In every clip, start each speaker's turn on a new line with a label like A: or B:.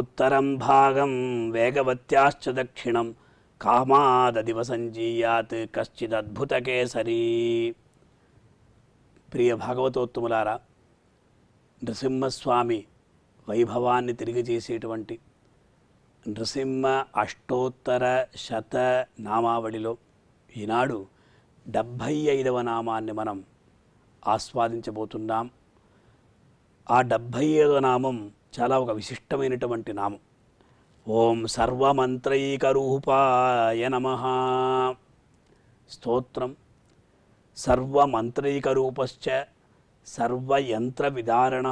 A: ఉత్తరం భాగం వేగవత్యాశ్చ దక్షిణం సంజీయాత్ అద్భుత కశ్చిదద్భుతకేసరీ ప్రియ భాగవతోత్తములారా నృసింహస్వామి వైభవాన్ని తిరిగి చేసేటువంటి నృసింహ అష్టోత్తర శత నామావళిలో ఈనాడు డెబ్భై ఐదవ నామాన్ని మనం ఆస్వాదించబోతున్నాం ఆ డెబ్భై ఐదవ నామం చాలా ఒక విశిష్టమైనటువంటి నామం ఓం సర్వమంత్రైకరూపాయ నమ స్తోత్రం సర్వమంత్రైకరూపశ్చ సర్వయంత్ర విదారణ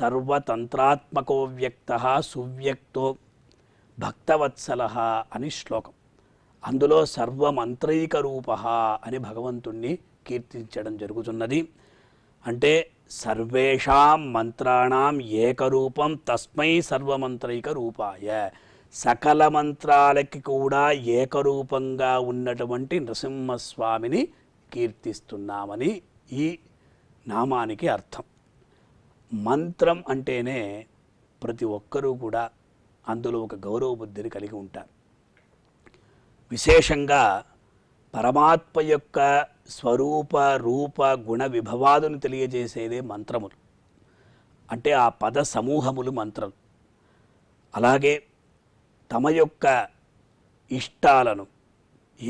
A: సర్వతంత్రాత్మకో వ్యక్త సువ్యక్తో భక్తవత్సల అని శ్లోకం అందులో సర్వమంత్రైక రూప అని భగవంతుణ్ణి కీర్తించడం జరుగుతున్నది అంటే సర్వేషాం మంత్రాణం ఏకరూపం తస్మై సర్వమంత్రైక రూపాయ సకల మంత్రాలకి కూడా ఏకరూపంగా ఉన్నటువంటి నృసింహస్వామిని కీర్తిస్తున్నామని ఈ నామానికి అర్థం మంత్రం అంటేనే ప్రతి ఒక్కరూ కూడా అందులో ఒక గౌరవ బుద్ధిని కలిగి ఉంటారు విశేషంగా పరమాత్మ యొక్క స్వరూప రూప గుణ విభవాదును తెలియజేసేదే మంత్రములు అంటే ఆ పద సమూహములు మంత్రం అలాగే తమ యొక్క ఇష్టాలను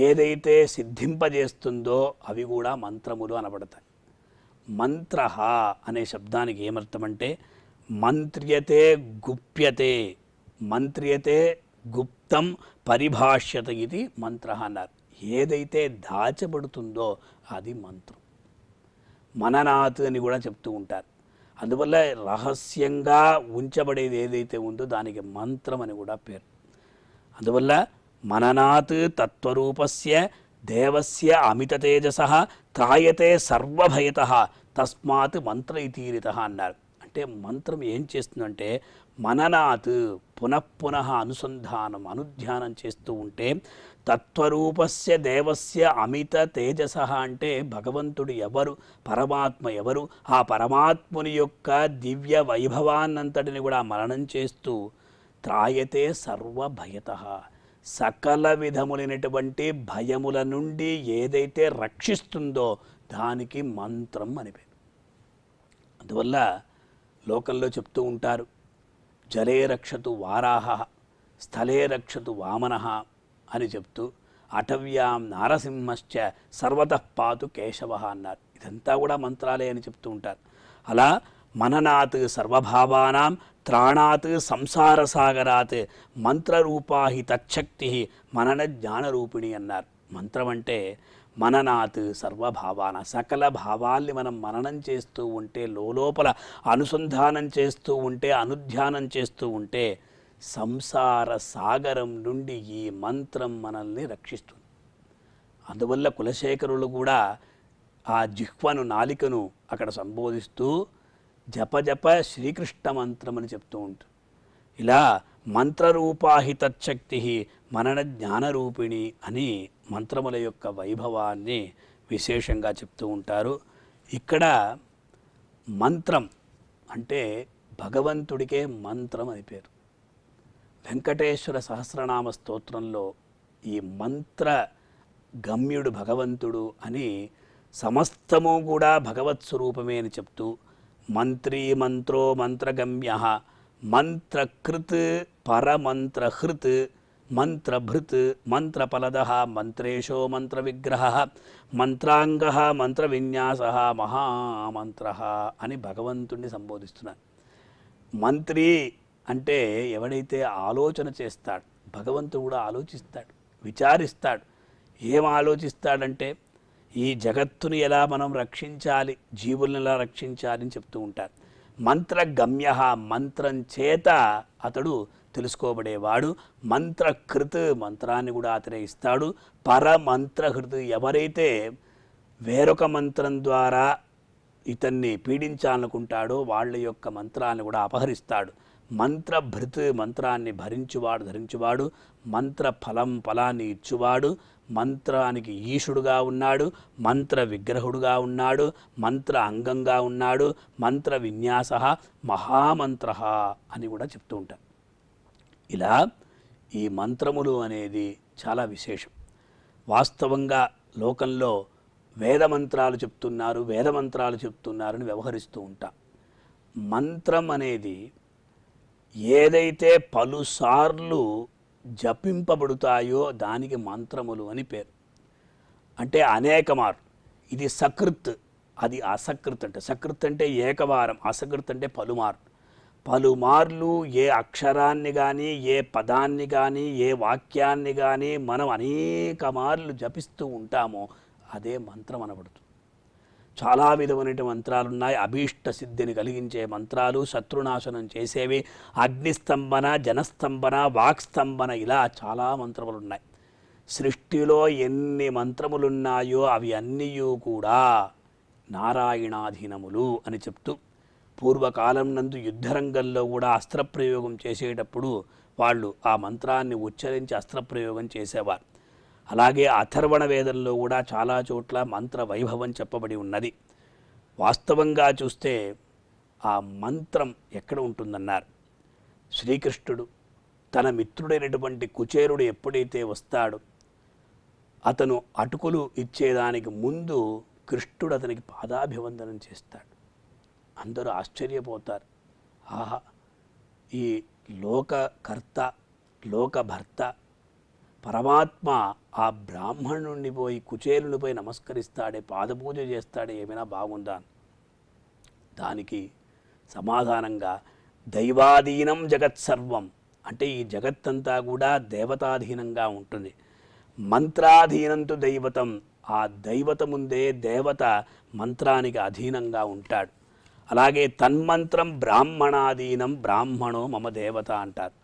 A: ఏదైతే సిద్ధింపజేస్తుందో అవి కూడా మంత్రములు అనబడతాయి మంత్ర అనే శబ్దానికి ఏమర్థం అంటే మంత్రియతే గుప్యతే మంత్రియతే గుప్తం పరిభాష్యత ఇది మంత్ర అన్నారు ఏదైతే దాచబడుతుందో అది మంత్రం మననాథ్ అని కూడా చెప్తూ ఉంటారు అందువల్ల రహస్యంగా ఉంచబడేది ఏదైతే ఉందో దానికి మంత్రం అని కూడా పేరు అందువల్ల మననాత్ తత్వరూపస్య దేవస్య అమిత తేజస త్రాయతే సర్వభయత తస్మాత్ మంత్ర ఇతీరిత అన్నారు అంటే మంత్రం ఏం చేస్తుందంటే మననాత్ పునఃపున అనుసంధానం అనుధ్యానం చేస్తూ ఉంటే తత్వరూపస్ దేవస్య అమిత తేజస అంటే భగవంతుడు ఎవరు పరమాత్మ ఎవరు ఆ పరమాత్ముని యొక్క దివ్య వైభవాన్నంతటిని కూడా మరణం చేస్తూ త్రాయతే సర్వభయత సకల విధములైనటువంటి భయముల నుండి ఏదైతే రక్షిస్తుందో దానికి మంత్రం అని పేరు అందువల్ల లోకంలో చెప్తూ ఉంటారు జలే రక్షతు వారాహ స్థలే రక్షతు వామన అని చెప్తూ అటవ్యాం నారసింహశ్చ సర్వత పాతు కేశవ అన్నారు ఇదంతా కూడా మంత్రాలే అని చెప్తూ ఉంటారు అలా మననాత్ సర్వభావానాం త్రాణాత్ సంసార సాగరాత్ మంత్రరూపాహి తచ్చక్తి మనన జ్ఞానరూపిణి అన్నారు మంత్రం అంటే మననాత్ సర్వభావాన సకల భావాల్ని మనం మననం చేస్తూ ఉంటే లోపల అనుసంధానం చేస్తూ ఉంటే అనుధ్యానం చేస్తూ ఉంటే సంసార సాగరం నుండి ఈ మంత్రం మనల్ని రక్షిస్తుంది అందువల్ల కులశేఖరులు కూడా ఆ జిహ్వను నాలికను అక్కడ సంబోధిస్తూ జప జప శ్రీకృష్ణ మంత్రం అని చెప్తూ ఉంటారు ఇలా మంత్రరూపాహితశక్తి మనన జ్ఞానరూపిణి అని మంత్రముల యొక్క వైభవాన్ని విశేషంగా చెప్తూ ఉంటారు ఇక్కడ మంత్రం అంటే భగవంతుడికే మంత్రం అని పేరు వెంకటేశ్వర సహస్రనామ స్తోత్రంలో ఈ మంత్ర గమ్యుడు భగవంతుడు అని సమస్తము కూడా భగవత్ స్వరూపమే అని చెప్తూ మంత్రీ మంత్రో మంత్రగమ్య మంత్రకృత్ పరమంత్రహృత్ మంత్రభృత్ మంత్రేషో మంత్ర విగ్రహ మంత్రాంగ విన్యాస మహామంత్ర అని భగవంతుణ్ణి సంబోధిస్తున్నాను మంత్రి అంటే ఎవడైతే ఆలోచన చేస్తాడు భగవంతుడు కూడా ఆలోచిస్తాడు విచారిస్తాడు ఏం ఆలోచిస్తాడంటే ఈ జగత్తుని ఎలా మనం రక్షించాలి జీవులను ఎలా రక్షించాలి అని చెప్తూ ఉంటారు మంత్రగమ్య మంత్రం చేత అతడు తెలుసుకోబడేవాడు మంత్రకృత్ మంత్రాన్ని కూడా అతనే ఇస్తాడు పరమంత్రహృత్ ఎవరైతే వేరొక మంత్రం ద్వారా ఇతన్ని పీడించాలనుకుంటాడో వాళ్ళ యొక్క మంత్రాన్ని కూడా అపహరిస్తాడు మంత్రభృత్ మంత్రాన్ని భరించువాడు ధరించువాడు మంత్ర ఫలం ఫలాన్ని ఇచ్చువాడు మంత్రానికి ఈశుడుగా ఉన్నాడు మంత్ర విగ్రహుడుగా ఉన్నాడు మంత్ర అంగంగా ఉన్నాడు మంత్ర విన్యాస మహామంత్ర అని కూడా చెప్తూ ఉంటారు ఇలా ఈ మంత్రములు అనేది చాలా విశేషం వాస్తవంగా లోకంలో వేదమంత్రాలు చెప్తున్నారు వేదమంత్రాలు చెప్తున్నారని వ్యవహరిస్తూ ఉంటా మంత్రం అనేది ఏదైతే పలుసార్లు జపింపబడుతాయో దానికి మంత్రములు అని పేరు అంటే అనేక మార్లు ఇది సకృత్ అది అసకృత్ అంటే సకృత్ అంటే ఏకవారం అసకృత్ అంటే పలుమార్లు పలుమార్లు ఏ అక్షరాన్ని కానీ ఏ పదాన్ని కానీ ఏ వాక్యాన్ని కానీ మనం అనేక మార్లు జపిస్తూ ఉంటామో అదే మంత్రం అనబడుతుంది చాలా విధమైనటువంటి మంత్రాలు ఉన్నాయి అభీష్ట సిద్ధిని కలిగించే మంత్రాలు శత్రునాశనం చేసేవి అగ్నిస్తంభన జనస్తంభన వాక్స్తంభన ఇలా చాలా మంత్రములు ఉన్నాయి సృష్టిలో ఎన్ని మంత్రములున్నాయో అవి అన్నీ కూడా నారాయణాధీనములు అని చెప్తూ పూర్వకాలం నందు యుద్ధరంగంలో కూడా అస్త్రప్రయోగం చేసేటప్పుడు వాళ్ళు ఆ మంత్రాన్ని ఉచ్చరించి అస్త్రప్రయోగం చేసేవారు అలాగే అథర్వణ వేదంలో కూడా చాలా చోట్ల మంత్ర వైభవం చెప్పబడి ఉన్నది వాస్తవంగా చూస్తే ఆ మంత్రం ఎక్కడ ఉంటుందన్నారు శ్రీకృష్ణుడు తన మిత్రుడైనటువంటి కుచేరుడు ఎప్పుడైతే వస్తాడో అతను అటుకులు ఇచ్చేదానికి ముందు కృష్ణుడు అతనికి పాదాభివందనం చేస్తాడు అందరూ ఆశ్చర్యపోతారు ఆహా ఈ లోకకర్త లోకభర్త పరమాత్మ ఆ బ్రాహ్మణుణ్ణి పోయి కుచేలుని పోయి నమస్కరిస్తాడే పాదపూజ చేస్తాడే ఏమైనా బాగుందా దానికి సమాధానంగా దైవాధీనం జగత్సర్వం అంటే ఈ జగత్తంతా కూడా దేవతాధీనంగా ఉంటుంది మంత్రాధీనంతో దైవతం ఆ దైవత ముందే దేవత మంత్రానికి అధీనంగా ఉంటాడు అలాగే తన్మంత్రం బ్రాహ్మణాధీనం బ్రాహ్మణో మమ దేవత అంటారు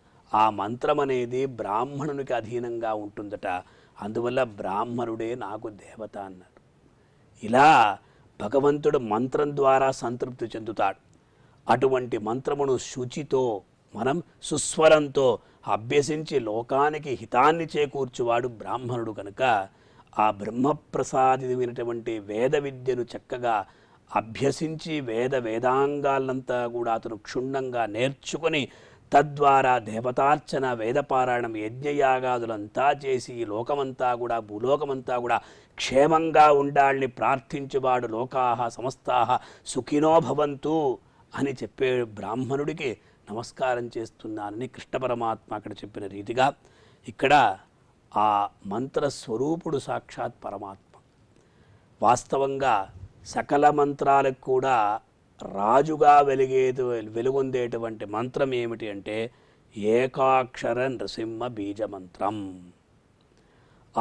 A: ఆ మంత్రం అనేది బ్రాహ్మణునికి అధీనంగా ఉంటుందట అందువల్ల బ్రాహ్మణుడే నాకు దేవత అన్నారు ఇలా భగవంతుడు మంత్రం ద్వారా సంతృప్తి చెందుతాడు అటువంటి మంత్రమును శుచితో మనం సుస్వరంతో అభ్యసించి లోకానికి హితాన్ని చేకూర్చువాడు బ్రాహ్మణుడు కనుక ఆ బ్రహ్మప్రసాదమైనటువంటి వేద విద్యను చక్కగా అభ్యసించి వేద వేదాంగాలంతా కూడా అతను క్షుణ్ణంగా నేర్చుకొని తద్వారా దేవతార్చన వేదపారాయణం యజ్ఞయాగాదులంతా చేసి లోకమంతా కూడా భూలోకమంతా కూడా క్షేమంగా ఉండాలని ప్రార్థించువాడు లోకాహ సమస్తాహ సుఖినో భవంతు అని చెప్పే బ్రాహ్మణుడికి నమస్కారం చేస్తున్నానని కృష్ణ పరమాత్మ అక్కడ చెప్పిన రీతిగా ఇక్కడ ఆ మంత్ర స్వరూపుడు సాక్షాత్ పరమాత్మ వాస్తవంగా సకల మంత్రాలకు కూడా రాజుగా వెలిగేది వెలుగొందేటువంటి మంత్రం ఏమిటి అంటే ఏకాక్షర నృసింహ బీజమంత్రం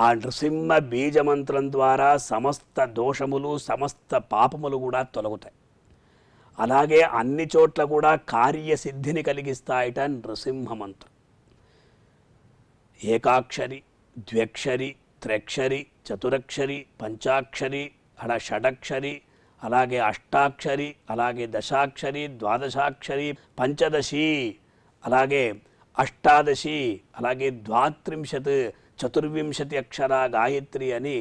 A: ఆ నృసింహ బీజమంత్రం ద్వారా సమస్త దోషములు సమస్త పాపములు కూడా తొలగుతాయి అలాగే అన్ని చోట్ల కూడా కార్యసిద్ధిని కలిగిస్తాయట నృసింహ మంత్రం ఏకాక్షరి ద్వ్యక్షరి త్రక్షరి చతురక్షరి పంచాక్షరి అడ షడక్షరి అలాగే అష్టాక్షరి అలాగే దశాక్షరి ద్వాదశాక్షరి పంచదశి అలాగే అష్టాదశి అలాగే ద్వాత్రింశత్ చతుర్వింశతి అక్షర గాయత్రి అని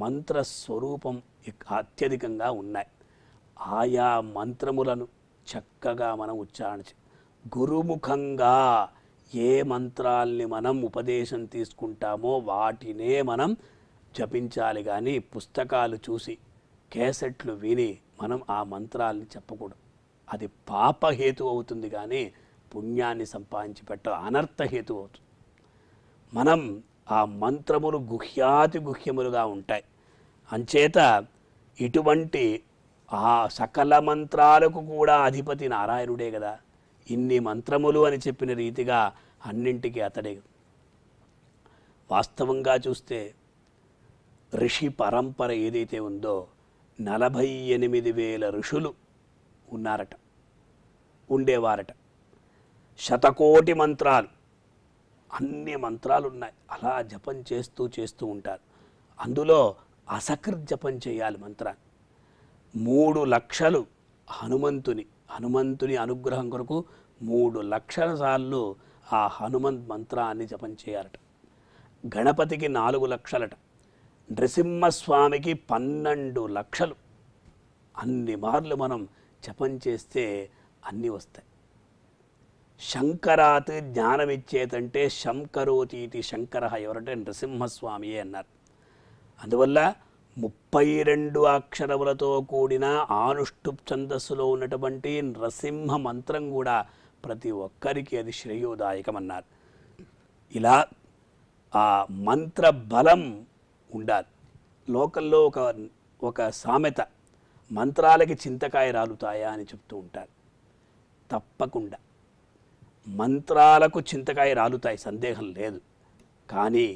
A: మంత్రస్వరూపం అత్యధికంగా ఉన్నాయి ఆయా మంత్రములను చక్కగా మనం ఉచ్చారణ గురుముఖంగా ఏ మంత్రాల్ని మనం ఉపదేశం తీసుకుంటామో వాటినే మనం జపించాలి కానీ పుస్తకాలు చూసి కేసెట్లు విని మనం ఆ మంత్రాలని చెప్పకూడదు అది పాపహేతు అవుతుంది కానీ పుణ్యాన్ని సంపాదించి పెట్ట అనర్థహేతు అవుతుంది మనం ఆ మంత్రములు గుహ్యాతి గుహ్యములుగా ఉంటాయి అంచేత ఇటువంటి ఆ సకల మంత్రాలకు కూడా అధిపతి నారాయణుడే కదా ఇన్ని మంత్రములు అని చెప్పిన రీతిగా అన్నింటికి అతడే వాస్తవంగా చూస్తే ఋషి పరంపర ఏదైతే ఉందో నలభై ఎనిమిది వేల ఋషులు ఉన్నారట ఉండేవారట శతకోటి మంత్రాలు అన్ని మంత్రాలు ఉన్నాయి అలా జపం చేస్తూ చేస్తూ ఉంటారు అందులో అసకృత్ జపం చేయాలి మంత్రాన్ని మూడు లక్షలు హనుమంతుని హనుమంతుని అనుగ్రహం కొరకు మూడు లక్షల సార్లు ఆ హనుమంత్ మంత్రాన్ని జపం చేయాలట గణపతికి నాలుగు లక్షలట నృసింహస్వామికి పన్నెండు లక్షలు అన్ని మార్లు మనం జపం చేస్తే అన్నీ వస్తాయి శంకరాత్ జ్ఞానమిచ్చేదంటే శంకరోతీతి శంకర ఎవరంటే నృసింహస్వామియే అన్నారు అందువల్ల ముప్పై రెండు అక్షరములతో కూడిన ఆనుష్టుప్ ఛందస్సులో ఉన్నటువంటి నృసింహ మంత్రం కూడా ప్రతి ఒక్కరికి అది శ్రేయోదాయకమన్నారు ఇలా ఆ మంత్ర బలం ఉండాలి లోకల్లో ఒక ఒక సామెత మంత్రాలకి చింతకాయ రాలుతాయా అని చెప్తూ ఉంటారు తప్పకుండా మంత్రాలకు చింతకాయ రాలుతాయి సందేహం లేదు కానీ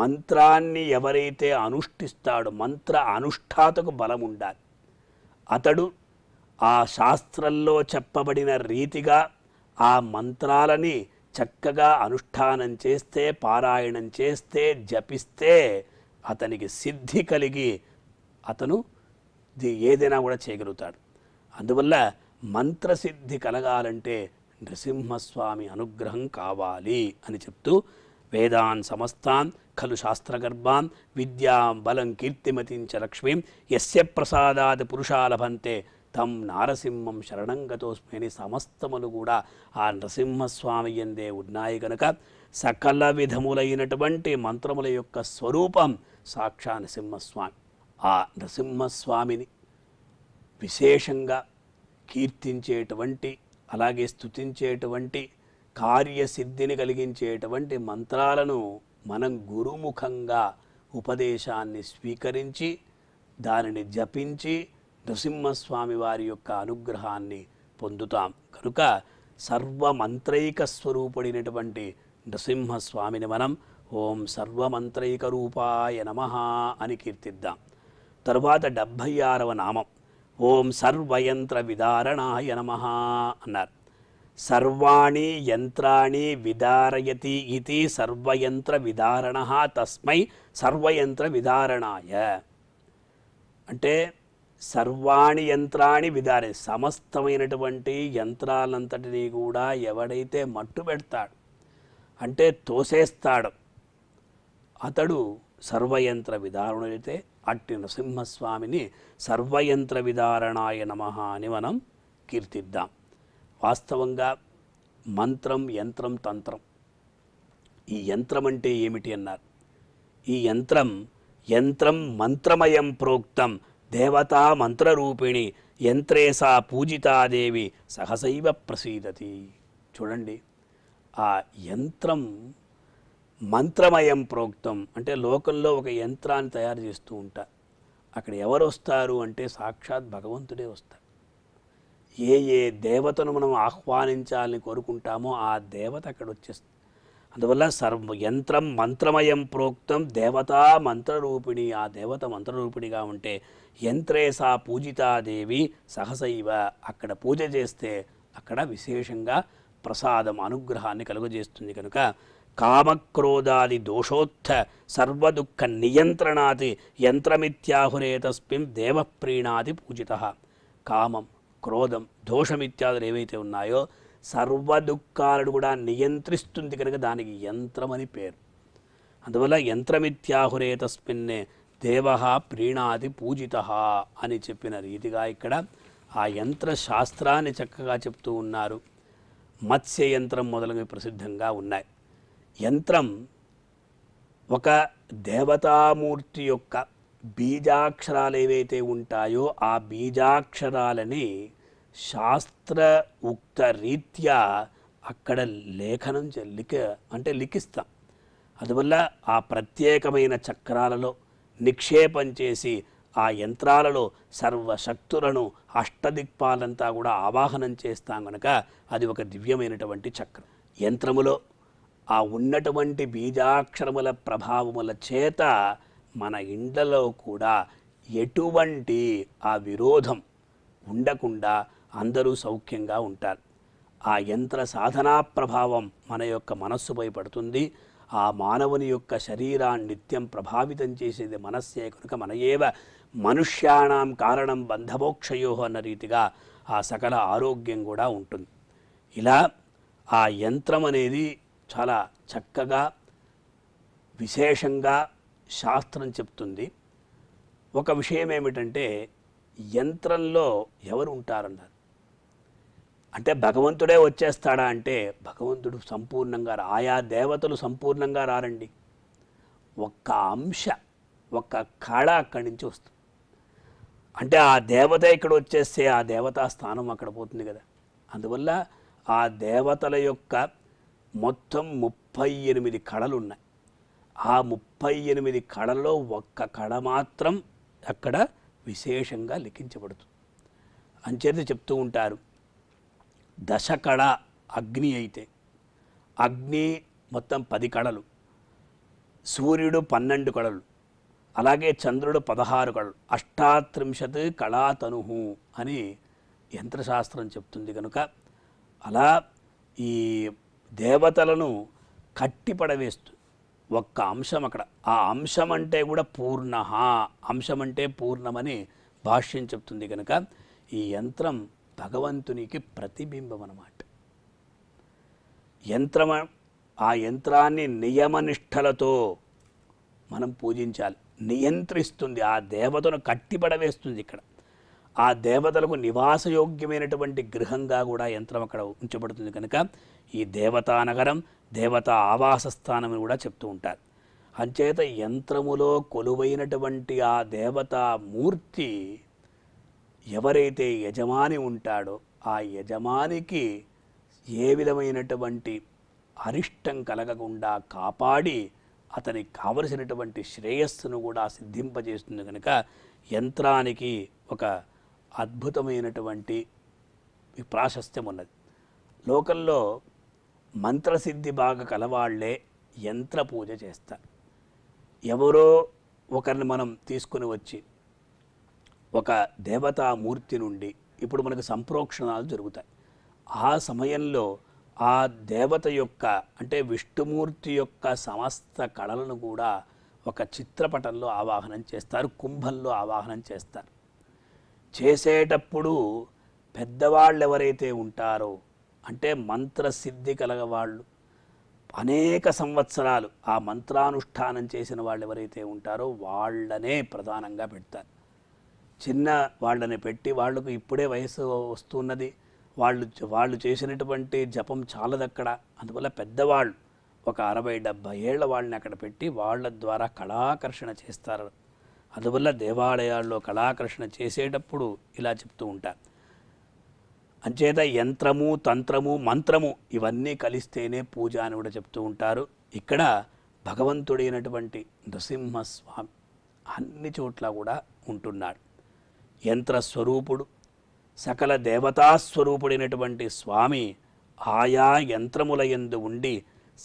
A: మంత్రాన్ని ఎవరైతే అనుష్ఠిస్తాడో మంత్ర అనుష్ఠాతకు బలం ఉండాలి అతడు ఆ శాస్త్రంలో చెప్పబడిన రీతిగా ఆ మంత్రాలని చక్కగా అనుష్ఠానం చేస్తే పారాయణం చేస్తే జపిస్తే అతనికి సిద్ధి కలిగి అతను ఏదైనా కూడా చేయగలుగుతాడు అందువల్ల మంత్రసిద్ధి కలగాలంటే నృసింహస్వామి అనుగ్రహం కావాలి అని చెప్తూ వేదాన్ సమస్తాన్ ఖలు శాస్త్రగర్భాన్ విద్యాం బలం కీర్తిమతించ లక్ష్మీం ఎస్య ప్రసాదాది పురుషాలభంతే తం నారసింహం శరణంగతోస్మని సమస్తములు కూడా ఆ నరసింహస్వామి ఎందే ఉన్నాయి గనక సకల విధములైనటువంటి మంత్రముల యొక్క స్వరూపం సాక్షా నరసింహస్వామి ఆ నరసింహస్వామిని విశేషంగా కీర్తించేటువంటి అలాగే స్థుతించేటువంటి కార్యసిద్ధిని కలిగించేటువంటి మంత్రాలను మనం గురుముఖంగా ఉపదేశాన్ని స్వీకరించి దానిని జపించి నృసింహస్వామి వారి యొక్క అనుగ్రహాన్ని పొందుతాం కనుక సర్వమంత్రైక స్వరూపుడైనటువంటి నృసింహస్వామిని మనం ఓం సర్వమంత్రైక రూపాయ నమ అని కీర్తిద్దాం తరువాత డెబ్భై ఆరవ నామం ఓం సర్వయంత్ర విదారణాయ నమ అన్నారు సర్వాణి యంత్రాణి విదారయతి ఇది సర్వయంత్ర విదారణ తస్మై సర్వయంత్ర విదారణాయ అంటే సర్వాణి యంత్రాన్ని విదారే సమస్తమైనటువంటి యంత్రాలంతటినీ కూడా ఎవడైతే మట్టు పెడతాడు అంటే తోసేస్తాడు అతడు సర్వయంత్ర విధారణులైతే అట్టి నృసింహస్వామిని సర్వయంత్ర విదారణాయ నమ అని మనం కీర్తిద్దాం వాస్తవంగా మంత్రం యంత్రం తంత్రం ఈ యంత్రం అంటే ఏమిటి అన్నారు ఈ యంత్రం యంత్రం మంత్రమయం ప్రోక్తం దేవతా మంత్రరూపిణి యంత్రేసా పూజితాదేవి సహసైవ ప్రసీదతి చూడండి ఆ యంత్రం మంత్రమయం ప్రోక్తం అంటే లోకంలో ఒక యంత్రాన్ని తయారు చేస్తూ ఉంటా అక్కడ ఎవరు వస్తారు అంటే సాక్షాత్ భగవంతుడే వస్తారు ఏ ఏ దేవతను మనం ఆహ్వానించాలని కోరుకుంటామో ఆ దేవత అక్కడ వచ్చేస్తుంది అందువల్ల సర్వ యంత్రం మంత్రమయం ప్రోక్తం దేవతా మంత్రరూపిణి ఆ దేవత మంత్రరూపిణిగా ఉంటే యంత్రే సా పూజితాదేవి సహసైవ అక్కడ పూజ చేస్తే అక్కడ విశేషంగా ప్రసాదం అనుగ్రహాన్ని కలుగజేస్తుంది కనుక కామక్రోధాది దోషోత్థ సర్వదుఃఖ నియంత్రణాది యంత్రమిత్యాహురే తస్మిం దేవప్రీణాది పూజిత కామం క్రోధం దోషమిత్యాదులు ఏవైతే ఉన్నాయో సర్వ దుఃఖాలను కూడా నియంత్రిస్తుంది కనుక దానికి యంత్రం అని పేరు అందువల్ల యంత్రమిత్యాహురే తస్మిన్నే దేవ ప్రీణాది పూజిత అని చెప్పిన రీతిగా ఇక్కడ ఆ యంత్ర శాస్త్రాన్ని చక్కగా చెప్తూ ఉన్నారు మత్స్య యంత్రం మొదలగు ప్రసిద్ధంగా ఉన్నాయి యంత్రం ఒక దేవతామూర్తి యొక్క బీజాక్షరాలు ఏవైతే ఉంటాయో ఆ బీజాక్షరాలని శాస్త్ర ఉక్త రీత్యా అక్కడ లేఖనం లిఖ అంటే లిఖిస్తాం అందువల్ల ఆ ప్రత్యేకమైన చక్రాలలో నిక్షేపం చేసి ఆ యంత్రాలలో సర్వశక్తులను అష్టదిక్పాలంతా కూడా ఆవాహనం చేస్తాం కనుక అది ఒక దివ్యమైనటువంటి చక్రం యంత్రములో ఆ ఉన్నటువంటి బీజాక్షరముల ప్రభావముల చేత మన ఇండ్లలో కూడా ఎటువంటి ఆ విరోధం ఉండకుండా అందరూ సౌఖ్యంగా ఉంటారు ఆ యంత్ర సాధనా ప్రభావం మన యొక్క మనస్సుపై పడుతుంది ఆ మానవుని యొక్క శరీరాన్ని నిత్యం ప్రభావితం చేసేది మనస్సే కనుక మన ఏవ మనుష్యాణం కారణం బంధమోక్షయో అన్న రీతిగా ఆ సకల ఆరోగ్యం కూడా ఉంటుంది ఇలా ఆ యంత్రం అనేది చాలా చక్కగా విశేషంగా శాస్త్రం చెప్తుంది ఒక విషయం ఏమిటంటే యంత్రంలో ఎవరు ఉంటారన్నారు అంటే భగవంతుడే వచ్చేస్తాడా అంటే భగవంతుడు సంపూర్ణంగా ఆయా దేవతలు సంపూర్ణంగా రారండి ఒక్క అంశ ఒక్క కళ అక్కడి నుంచి వస్తుంది అంటే ఆ దేవత ఇక్కడ వచ్చేస్తే ఆ దేవతా స్థానం అక్కడ పోతుంది కదా అందువల్ల ఆ దేవతల యొక్క మొత్తం ముప్పై ఎనిమిది కళలు ఉన్నాయి ఆ ముప్పై ఎనిమిది కళలో ఒక్క కళ మాత్రం అక్కడ విశేషంగా లిఖించబడుతుంది అంచేది చెప్తూ ఉంటారు దశ కళ అగ్ని అయితే అగ్ని మొత్తం పది కళలు సూర్యుడు పన్నెండు కళలు అలాగే చంద్రుడు పదహారు కళలు అష్టాత్రింశత్ కళాతను అని యంత్రశాస్త్రం చెప్తుంది కనుక అలా ఈ దేవతలను కట్టిపడవేస్తూ ఒక్క అంశం అక్కడ ఆ అంశం అంటే కూడా పూర్ణ అంశం అంటే పూర్ణమని భాష్యం చెప్తుంది కనుక ఈ యంత్రం భగవంతునికి ప్రతిబింబం అన్నమాట యంత్రం ఆ యంత్రాన్ని నియమనిష్టలతో మనం పూజించాలి నియంత్రిస్తుంది ఆ దేవతను కట్టిపడవేస్తుంది ఇక్కడ ఆ దేవతలకు నివాసయోగ్యమైనటువంటి గృహంగా కూడా యంత్రం అక్కడ ఉంచబడుతుంది కనుక ఈ దేవతానగరం దేవతా ఆవాస స్థానం కూడా చెప్తూ ఉంటారు అంచేత యంత్రములో కొలువైనటువంటి ఆ దేవతా మూర్తి ఎవరైతే యజమాని ఉంటాడో ఆ యజమానికి ఏ విధమైనటువంటి అరిష్టం కలగకుండా కాపాడి అతనికి కావలసినటువంటి శ్రేయస్సును కూడా సిద్ధింపజేస్తుంది కనుక యంత్రానికి ఒక అద్భుతమైనటువంటి ప్రాశస్త్యం ఉన్నది లోకంలో మంత్రసిద్ధి బాగా కలవాళ్లే యంత్ర పూజ చేస్తారు ఎవరో ఒకరిని మనం తీసుకుని వచ్చి ఒక దేవతామూర్తి నుండి ఇప్పుడు మనకు సంప్రోక్షణాలు జరుగుతాయి ఆ సమయంలో ఆ దేవత యొక్క అంటే విష్ణుమూర్తి యొక్క సమస్త కళలను కూడా ఒక చిత్రపటంలో ఆవాహనం చేస్తారు కుంభంలో ఆవాహనం చేస్తారు చేసేటప్పుడు పెద్దవాళ్ళు ఎవరైతే ఉంటారో అంటే మంత్రసిద్ధి కలగవాళ్ళు అనేక సంవత్సరాలు ఆ మంత్రానుష్ఠానం చేసిన వాళ్ళు ఎవరైతే ఉంటారో వాళ్ళనే ప్రధానంగా పెడతారు చిన్న వాళ్ళని పెట్టి వాళ్లకు ఇప్పుడే వయసు వస్తున్నది వాళ్ళు వాళ్ళు చేసినటువంటి జపం అక్కడ అందువల్ల పెద్దవాళ్ళు ఒక అరవై డెబ్భై ఏళ్ల వాళ్ళని అక్కడ పెట్టి వాళ్ళ ద్వారా కళాకర్షణ చేస్తారు అందువల్ల దేవాలయాల్లో కళాకర్షణ చేసేటప్పుడు ఇలా చెప్తూ ఉంటారు అంచేత యంత్రము తంత్రము మంత్రము ఇవన్నీ కలిస్తేనే పూజ అని కూడా చెప్తూ ఉంటారు ఇక్కడ భగవంతుడైనటువంటి నృసింహస్వామి అన్ని చోట్ల కూడా ఉంటున్నాడు యంత్రస్వరూపుడు సకల దేవతాస్వరూపుడైనటువంటి స్వామి ఆయా యంత్రముల ఎందు ఉండి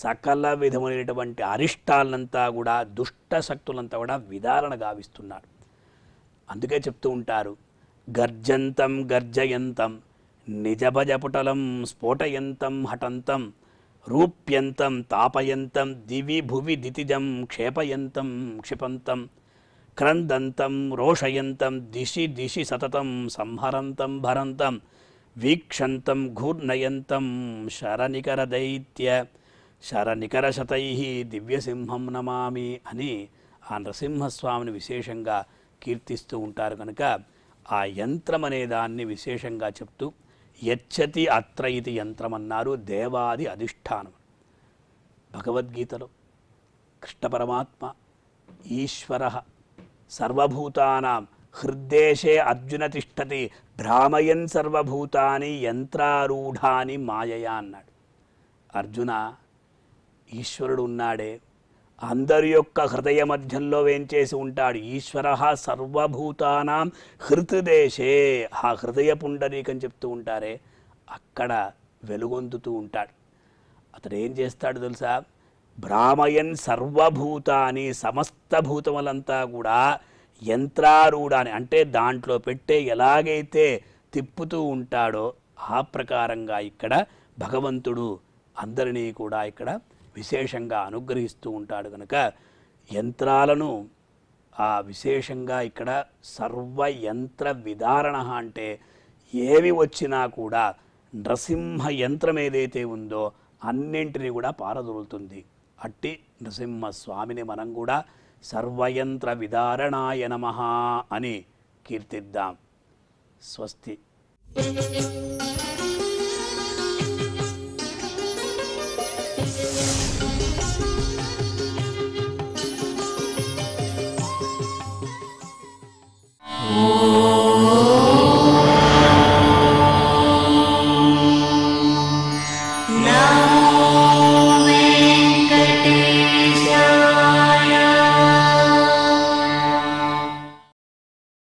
A: సకల విధములైనటువంటి అరిష్టాలంతా కూడా దుష్ట శక్తులంతా కూడా విదారణ గావిస్తున్నాడు అందుకే చెప్తూ ఉంటారు గర్జంతం గర్జయంతం నిజభజపుటలం స్ఫోటయంతం హటంతం రూప్యంతం తాపయంతం దివి భువి దితిజం క్షేపయంతం క్షిపంతం క్రందంతం రోషయంతం దిశి దిశి సతతం సంహరంతం భరంతం వీక్షంతం ఘూర్ణయంతం శరనికర దైత్య శరనికరశతై దివ్యసింహం నమామి అని ఆ నృసింహస్వామిని విశేషంగా కీర్తిస్తూ ఉంటారు కనుక ఆ యంత్రం అనే దాన్ని విశేషంగా చెప్తూ యచ్చతి అత్ర ఇది యంత్రం అన్నారు దేవాది అధిష్టానం భగవద్గీతలో కృష్ణ పరమాత్మ ఈశ్వర సర్వభూతానా హృద్దేశే అర్జున తిష్టతి భ్రామయన్ సర్వభూతాని యంత్రారూఢాని మాయయా అన్నాడు అర్జున ఈశ్వరుడు ఉన్నాడే అందరి యొక్క హృదయ మధ్యంలో వేంచేసి ఉంటాడు ఈశ్వర సర్వభూతానాం హృతదేశే ఆ హృదయ పుండరీకం చెప్తూ ఉంటారే అక్కడ వెలుగొందుతూ ఉంటాడు అతడు ఏం చేస్తాడు తెలుసా భ్రామయన్ సర్వభూతాన్ని సమస్త భూతములంతా కూడా యంత్రారూఢాన్ని అంటే దాంట్లో పెట్టే ఎలాగైతే తిప్పుతూ ఉంటాడో ఆ ప్రకారంగా ఇక్కడ భగవంతుడు అందరినీ కూడా ఇక్కడ విశేషంగా అనుగ్రహిస్తూ ఉంటాడు కనుక యంత్రాలను ఆ విశేషంగా ఇక్కడ సర్వయంత్ర విధారణ అంటే ఏవి వచ్చినా కూడా నరసింహ యంత్రం ఏదైతే ఉందో అన్నింటినీ కూడా పారదొలుతుంది అట్టి నృసింహస్వామిని మనం కూడా సర్వయంత్ర విదారణాయ నమ అని కీర్తిద్దాం స్వస్తి